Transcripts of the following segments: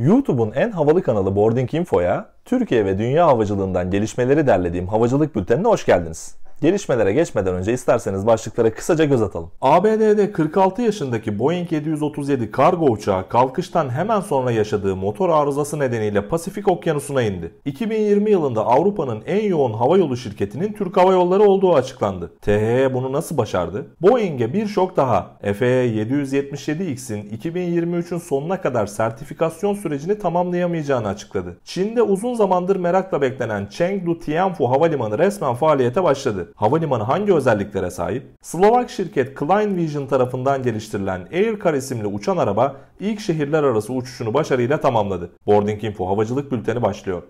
YouTube'un en havalı kanalı Boarding Info'ya Türkiye ve dünya havacılığından gelişmeleri derlediğim havacılık bültenine hoş geldiniz. Gelişmelere geçmeden önce isterseniz başlıklara kısaca göz atalım. ABD'de 46 yaşındaki Boeing 737 kargo uçağı kalkıştan hemen sonra yaşadığı motor arızası nedeniyle Pasifik Okyanusu'na indi. 2020 yılında Avrupa'nın en yoğun havayolu şirketinin Türk Hava Yolları olduğu açıklandı. THY e bunu nasıl başardı? Boeing'e bir şok daha. FAA 777X'in 2023'ün sonuna kadar sertifikasyon sürecini tamamlayamayacağını açıkladı. Çin'de uzun zamandır merakla beklenen Chengdu Tianfu Havalimanı resmen faaliyete başladı havalimanı hangi özelliklere sahip? Slovak şirket Klein Vision tarafından geliştirilen Aircar isimli uçan araba ilk şehirler arası uçuşunu başarıyla tamamladı. Boarding Info havacılık bülteni başlıyor.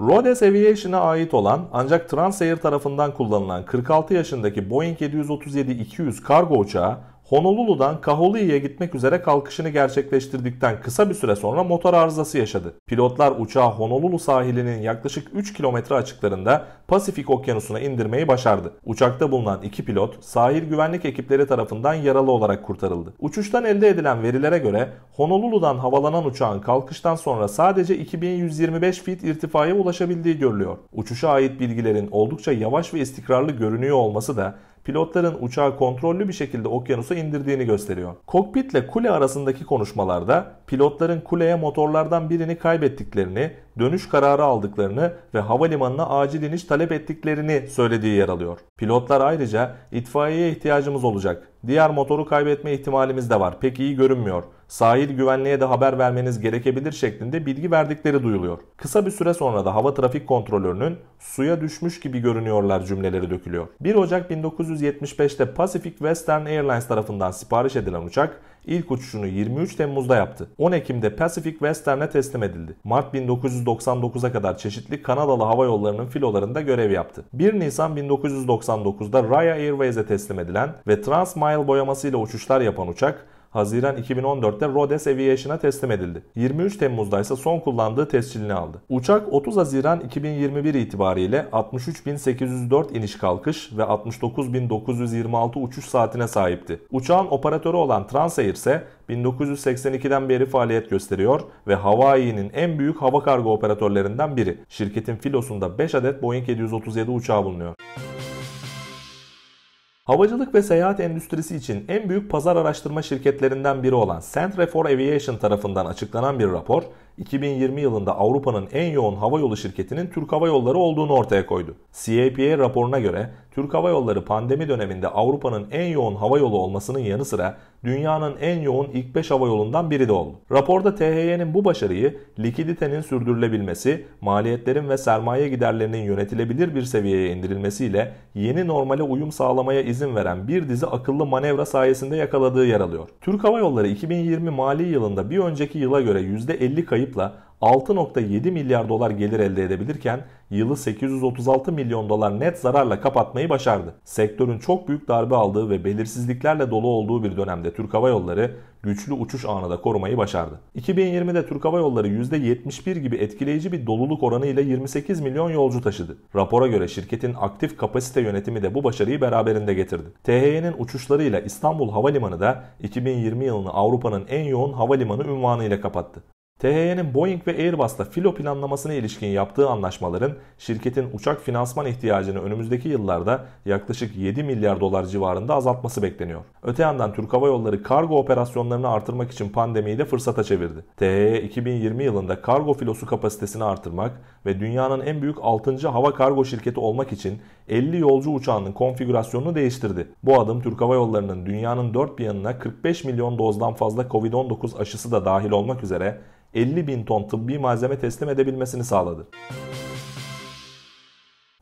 Rhodes Aviation'a ait olan ancak Transair tarafından kullanılan 46 yaşındaki Boeing 737-200 kargo uçağı Honolulu'dan Kaholi'ye gitmek üzere kalkışını gerçekleştirdikten kısa bir süre sonra motor arızası yaşadı. Pilotlar uçağı Honolulu sahilinin yaklaşık 3 kilometre açıklarında Pasifik Okyanusu'na indirmeyi başardı. Uçakta bulunan iki pilot sahil güvenlik ekipleri tarafından yaralı olarak kurtarıldı. Uçuştan elde edilen verilere göre Honolulu'dan havalanan uçağın kalkıştan sonra sadece 2125 feet irtifaya ulaşabildiği görülüyor. Uçuşa ait bilgilerin oldukça yavaş ve istikrarlı görünüyor olması da pilotların uçağı kontrollü bir şekilde okyanusa indirdiğini gösteriyor. Kokpitle kule arasındaki konuşmalarda pilotların kuleye motorlardan birini kaybettiklerini, dönüş kararı aldıklarını ve havalimanına acil iniş talep ettiklerini söylediği yer alıyor. Pilotlar ayrıca itfaiyeye ihtiyacımız olacak. Diğer motoru kaybetme ihtimalimiz de var. Pek iyi görünmüyor sahil güvenliğe de haber vermeniz gerekebilir şeklinde bilgi verdikleri duyuluyor. Kısa bir süre sonra da hava trafik kontrolörünün suya düşmüş gibi görünüyorlar cümleleri dökülüyor. 1 Ocak 1975'te Pacific Western Airlines tarafından sipariş edilen uçak ilk uçuşunu 23 Temmuz'da yaptı. 10 Ekim'de Pacific Western'e teslim edildi. Mart 1999'a kadar çeşitli Kanadalı hava yollarının filolarında görev yaptı. 1 Nisan 1999'da Raya Airways'e teslim edilen ve Transmile boyamasıyla uçuşlar yapan uçak Haziran 2014'te Rhodes Aviation'a teslim edildi. 23 Temmuz'da ise son kullandığı tescilini aldı. Uçak 30 Haziran 2021 itibariyle 63.804 iniş kalkış ve 69.926 uçuş saatine sahipti. Uçağın operatörü olan Transair ise 1982'den beri faaliyet gösteriyor ve Hawaii'nin en büyük hava kargo operatörlerinden biri. Şirketin filosunda 5 adet Boeing 737 uçağı bulunuyor. Havacılık ve seyahat endüstrisi için en büyük pazar araştırma şirketlerinden biri olan Centre for Aviation tarafından açıklanan bir rapor, 2020 yılında Avrupa'nın en yoğun havayolu şirketinin Türk Hava Yolları olduğunu ortaya koydu. CAPA raporuna göre Türk Hava Yolları pandemi döneminde Avrupa'nın en yoğun havayolu olmasının yanı sıra dünyanın en yoğun ilk 5 havayolundan biri de oldu. Raporda THY'nin bu başarıyı likiditenin sürdürülebilmesi, maliyetlerin ve sermaye giderlerinin yönetilebilir bir seviyeye indirilmesiyle yeni normale uyum sağlamaya izin veren bir dizi akıllı manevra sayesinde yakaladığı yer alıyor. Türk Hava Yolları 2020 mali yılında bir önceki yıla göre %50 kayıp kayıpla 6.7 milyar dolar gelir elde edebilirken yılı 836 milyon dolar net zararla kapatmayı başardı. Sektörün çok büyük darbe aldığı ve belirsizliklerle dolu olduğu bir dönemde Türk Hava Yolları güçlü uçuş anı da korumayı başardı. 2020'de Türk Hava Yolları %71 gibi etkileyici bir doluluk oranı ile 28 milyon yolcu taşıdı. Rapora göre şirketin aktif kapasite yönetimi de bu başarıyı beraberinde getirdi. THY'nin uçuşlarıyla İstanbul Havalimanı da 2020 yılını Avrupa'nın en yoğun havalimanı ünvanı ile kapattı. THY'nin Boeing ve Airbus'ta filo planlamasına ilişkin yaptığı anlaşmaların şirketin uçak finansman ihtiyacını önümüzdeki yıllarda yaklaşık 7 milyar dolar civarında azaltması bekleniyor. Öte yandan Türk Hava Yolları kargo operasyonlarını artırmak için pandemiyi de fırsata çevirdi. THY 2020 yılında kargo filosu kapasitesini artırmak ve dünyanın en büyük 6. hava kargo şirketi olmak için 50 yolcu uçağının konfigürasyonunu değiştirdi. Bu adım Türk Hava Yolları'nın dünyanın dört bir yanına 45 milyon dozdan fazla Covid-19 aşısı da dahil olmak üzere 50 bin ton tıbbi malzeme teslim edebilmesini sağladı.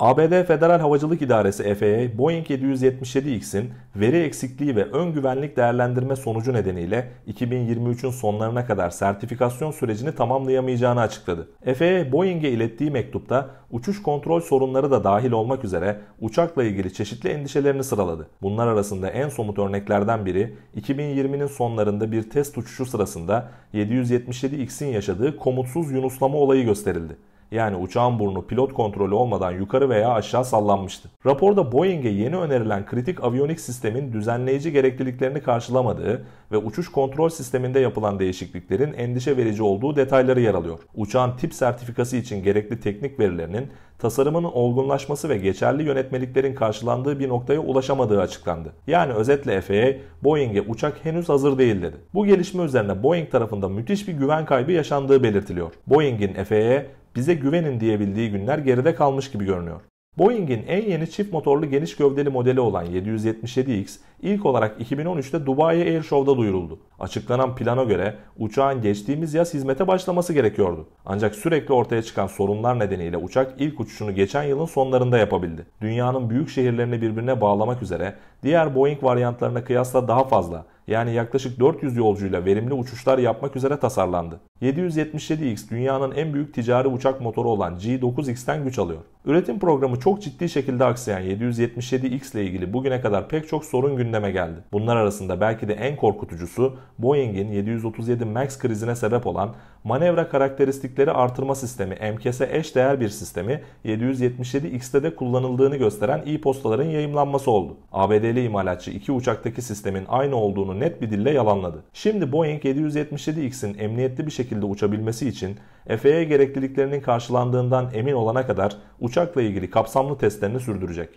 ABD Federal Havacılık İdaresi FAA, Boeing 777X'in veri eksikliği ve ön güvenlik değerlendirme sonucu nedeniyle 2023'ün sonlarına kadar sertifikasyon sürecini tamamlayamayacağını açıkladı. FAA, Boeing'e ilettiği mektupta uçuş kontrol sorunları da dahil olmak üzere uçakla ilgili çeşitli endişelerini sıraladı. Bunlar arasında en somut örneklerden biri 2020'nin sonlarında bir test uçuşu sırasında 777X'in yaşadığı komutsuz yunuslama olayı gösterildi yani uçağın burnu pilot kontrolü olmadan yukarı veya aşağı sallanmıştı. Raporda Boeing'e yeni önerilen kritik aviyonik sistemin düzenleyici gerekliliklerini karşılamadığı ve uçuş kontrol sisteminde yapılan değişikliklerin endişe verici olduğu detayları yer alıyor. Uçağın tip sertifikası için gerekli teknik verilerinin tasarımının olgunlaşması ve geçerli yönetmeliklerin karşılandığı bir noktaya ulaşamadığı açıklandı. Yani özetle FAA, Boeing'e uçak henüz hazır değil dedi. Bu gelişme üzerine Boeing tarafında müthiş bir güven kaybı yaşandığı belirtiliyor. Boeing'in FAA, bize güvenin diyebildiği günler geride kalmış gibi görünüyor. Boeing'in en yeni çift motorlu geniş gövdeli modeli olan 777X ilk olarak 2013'te Dubai Air Show'da duyuruldu. Açıklanan plana göre uçağın geçtiğimiz yaz hizmete başlaması gerekiyordu. Ancak sürekli ortaya çıkan sorunlar nedeniyle uçak ilk uçuşunu geçen yılın sonlarında yapabildi. Dünyanın büyük şehirlerini birbirine bağlamak üzere diğer Boeing varyantlarına kıyasla daha fazla yani yaklaşık 400 yolcuyla verimli uçuşlar yapmak üzere tasarlandı. 777X dünyanın en büyük ticari uçak motoru olan G9X'ten güç alıyor. Üretim programı çok ciddi şekilde aksayan 777X ile ilgili bugüne kadar pek çok sorun gündeme geldi. Bunlar arasında belki de en korkutucusu Boeing'in 737 MAX krizine sebep olan manevra karakteristikleri artırma sistemi MKS'e eş değer bir sistemi 777X'te de kullanıldığını gösteren e-postaların yayımlanması oldu. ABD'li imalatçı iki uçaktaki sistemin aynı olduğunu net bir dille yalanladı. Şimdi Boeing 777X'in emniyetli bir şekilde uçabilmesi için FAA gerekliliklerinin karşılandığından emin olana kadar uçakla ilgili kapsamlı testlerini sürdürecek.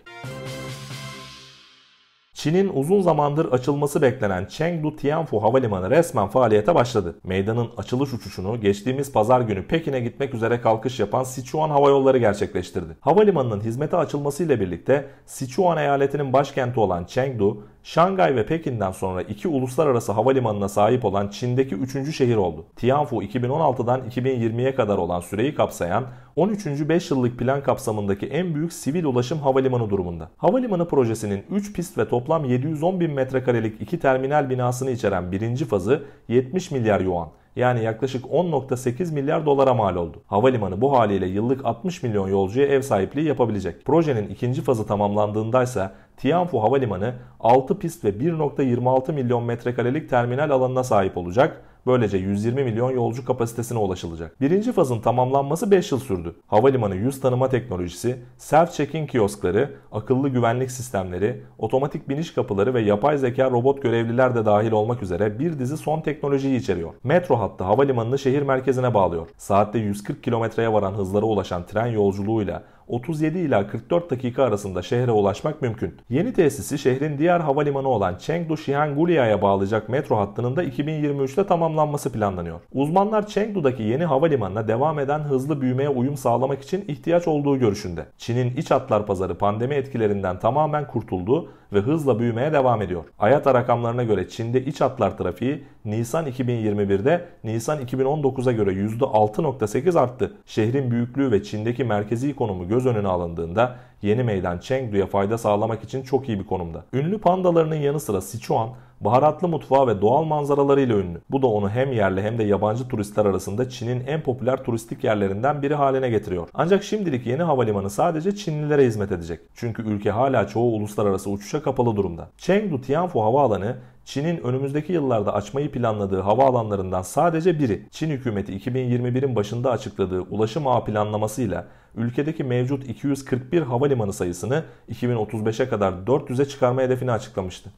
Çin'in uzun zamandır açılması beklenen Chengdu Tianfu Havalimanı resmen faaliyete başladı. Meydanın açılış uçuşunu geçtiğimiz pazar günü Pekin'e gitmek üzere kalkış yapan Sichuan Hava Yolları gerçekleştirdi. Havalimanının hizmete açılmasıyla birlikte Sichuan eyaletinin başkenti olan Chengdu, Şangay ve Pekin'den sonra iki uluslararası havalimanına sahip olan Çin'deki üçüncü şehir oldu. Tianfu 2016'dan 2020'ye kadar olan süreyi kapsayan 13. 5 yıllık plan kapsamındaki en büyük sivil ulaşım havalimanı durumunda. Havalimanı projesinin 3 pist ve toplam 710 bin metrekarelik iki terminal binasını içeren birinci fazı 70 milyar yuan yani yaklaşık 10.8 milyar dolara mal oldu. Havalimanı bu haliyle yıllık 60 milyon yolcuya ev sahipliği yapabilecek. Projenin ikinci fazı tamamlandığında ise Tianfu Havalimanı 6 pist ve 1.26 milyon metrekarelik terminal alanına sahip olacak Böylece 120 milyon yolcu kapasitesine ulaşılacak. Birinci fazın tamamlanması 5 yıl sürdü. Havalimanı yüz tanıma teknolojisi, self-check-in kioskları, akıllı güvenlik sistemleri, otomatik biniş kapıları ve yapay zeka robot görevliler de dahil olmak üzere bir dizi son teknolojiyi içeriyor. Metro hattı havalimanını şehir merkezine bağlıyor. Saatte 140 kilometreye varan hızlara ulaşan tren yolculuğuyla 37 ila 44 dakika arasında şehre ulaşmak mümkün. Yeni tesisi şehrin diğer havalimanı olan Chengdu Shihangulia'ya bağlayacak metro hattının da 2023'te tamamlanması planlanıyor. Uzmanlar Chengdu'daki yeni havalimanına devam eden hızlı büyümeye uyum sağlamak için ihtiyaç olduğu görüşünde. Çin'in iç hatlar pazarı pandemi etkilerinden tamamen kurtuldu ve hızla büyümeye devam ediyor. Ayata rakamlarına göre Çin'de iç hatlar trafiği Nisan 2021'de Nisan 2019'a göre %6.8 arttı. Şehrin büyüklüğü ve Çin'deki merkezi konumu göz önüne alındığında yeni meydan Chengdu'ya fayda sağlamak için çok iyi bir konumda. Ünlü pandalarının yanı sıra Sichuan, baharatlı mutfağı ve doğal manzaralarıyla ünlü. Bu da onu hem yerli hem de yabancı turistler arasında Çin'in en popüler turistik yerlerinden biri haline getiriyor. Ancak şimdilik yeni havalimanı sadece Çinlilere hizmet edecek. Çünkü ülke hala çoğu uluslararası uçuşa kapalı durumda. Chengdu Tianfu Havaalanı Çin'in önümüzdeki yıllarda açmayı planladığı havaalanlarından sadece biri. Çin hükümeti 2021'in başında açıkladığı ulaşım ağı planlamasıyla ülkedeki mevcut 241 havalimanı sayısını 2035'e kadar 400'e çıkarma hedefini açıklamıştı.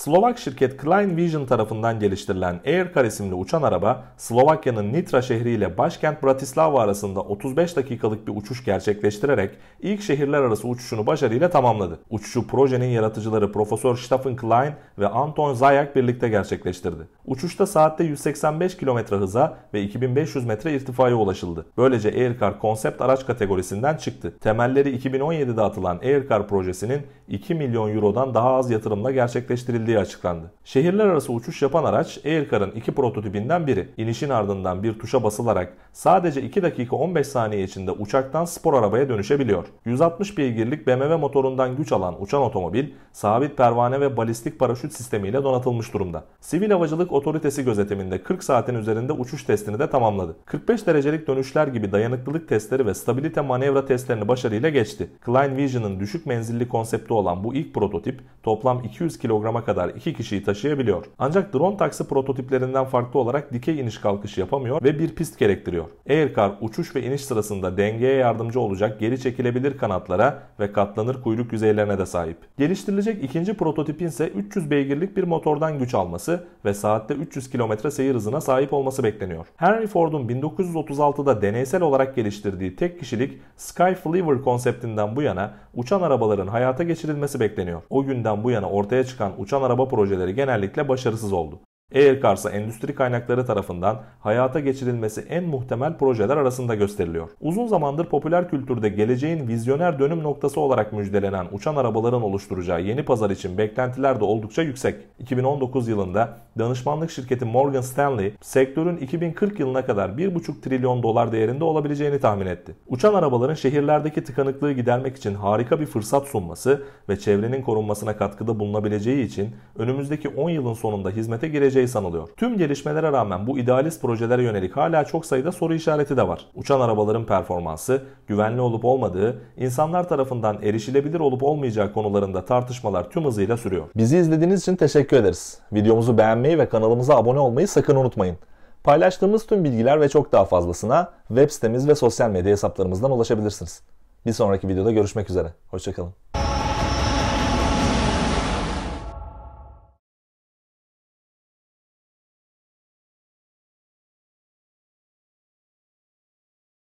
Slovak şirket Klein Vision tarafından geliştirilen Aircar isimli uçan araba Slovakya'nın Nitra şehri ile başkent Bratislava arasında 35 dakikalık bir uçuş gerçekleştirerek ilk şehirler arası uçuşunu başarıyla tamamladı. Uçuşu projenin yaratıcıları Profesör Stefan Klein ve Anton Zayak birlikte gerçekleştirdi. Uçuşta saatte 185 km hıza ve 2500 metre irtifaya ulaşıldı. Böylece Aircar konsept araç kategorisinden çıktı. Temelleri 2017'de atılan Aircar projesinin 2 milyon eurodan daha az yatırımla gerçekleştirildi edildiği açıklandı. Şehirler arası uçuş yapan araç Aircar'ın iki prototipinden biri. İnişin ardından bir tuşa basılarak sadece 2 dakika 15 saniye içinde uçaktan spor arabaya dönüşebiliyor. 160 beygirlik BMW motorundan güç alan uçan otomobil sabit pervane ve balistik paraşüt sistemiyle donatılmış durumda. Sivil Havacılık Otoritesi gözetiminde 40 saatin üzerinde uçuş testini de tamamladı. 45 derecelik dönüşler gibi dayanıklılık testleri ve stabilite manevra testlerini başarıyla geçti. Klein Vision'ın düşük menzilli konsepti olan bu ilk prototip toplam 200 kilograma kadar kadar 2 kişiyi taşıyabiliyor. Ancak drone taksi prototiplerinden farklı olarak dikey iniş kalkış yapamıyor ve bir pist gerektiriyor. Aircar uçuş ve iniş sırasında dengeye yardımcı olacak geri çekilebilir kanatlara ve katlanır kuyruk yüzeylerine de sahip. Geliştirilecek ikinci prototipin ise 300 beygirlik bir motordan güç alması ve saatte 300 km seyir hızına sahip olması bekleniyor. Henry Ford'un 1936'da deneysel olarak geliştirdiği tek kişilik Sky Fliever konseptinden bu yana uçan arabaların hayata geçirilmesi bekleniyor. O günden bu yana ortaya çıkan uçan araba projeleri genellikle başarısız oldu. Eğer Kars'a endüstri kaynakları tarafından hayata geçirilmesi en muhtemel projeler arasında gösteriliyor. Uzun zamandır popüler kültürde geleceğin vizyoner dönüm noktası olarak müjdelenen uçan arabaların oluşturacağı yeni pazar için beklentiler de oldukça yüksek. 2019 yılında danışmanlık şirketi Morgan Stanley sektörün 2040 yılına kadar 1,5 trilyon dolar değerinde olabileceğini tahmin etti. Uçan arabaların şehirlerdeki tıkanıklığı gidermek için harika bir fırsat sunması ve çevrenin korunmasına katkıda bulunabileceği için önümüzdeki 10 yılın sonunda hizmete gireceği olabileceği sanılıyor. Tüm gelişmelere rağmen bu idealist projelere yönelik hala çok sayıda soru işareti de var. Uçan arabaların performansı, güvenli olup olmadığı, insanlar tarafından erişilebilir olup olmayacağı konularında tartışmalar tüm hızıyla sürüyor. Bizi izlediğiniz için teşekkür ederiz. Videomuzu beğenmeyi ve kanalımıza abone olmayı sakın unutmayın. Paylaştığımız tüm bilgiler ve çok daha fazlasına web sitemiz ve sosyal medya hesaplarımızdan ulaşabilirsiniz. Bir sonraki videoda görüşmek üzere. Hoşçakalın.